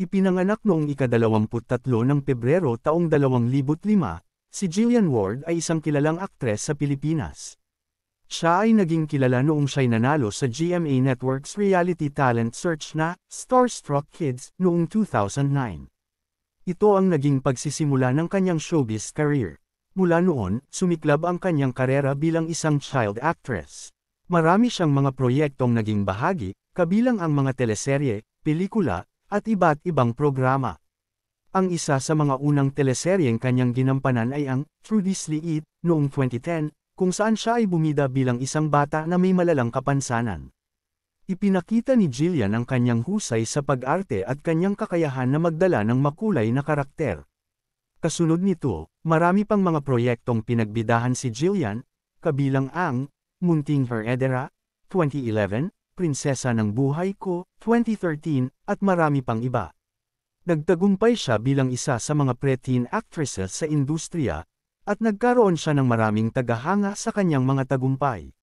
Ipinanganak noong ikadalawamputtatlo ng Pebrero taong 2005, si Jillian Ward ay isang kilalang aktres sa Pilipinas. Siya ay naging kilala noong siya'y nanalo sa GMA Networks reality talent search na Starstruck Kids noong 2009. Ito ang naging pagsisimula ng kanyang showbiz career. Mula noon, sumiklab ang kanyang karera bilang isang child actress. Marami siyang mga proyektong naging bahagi, kabilang ang mga teleserye, pelikula, at iba't ibang programa. Ang isa sa mga unang teleseryeng kanyang ginampanan ay ang Trudy Liit noong 2010, kung saan siya ay bumida bilang isang bata na may malalang kapansanan. Ipinakita ni Jillian ang kanyang husay sa pag-arte at kanyang kakayahan na magdala ng makulay na karakter. Kasunod nito, marami pang mga proyektong pinagbidahan si Jillian, kabilang ang Munting Heredera, 2011, Prinsesa ng Buhay Ko, 2013, at marami pang iba. Nagtagumpay siya bilang isa sa mga preteen actresses sa industriya, at nagkaroon siya ng maraming tagahanga sa kanyang mga tagumpay.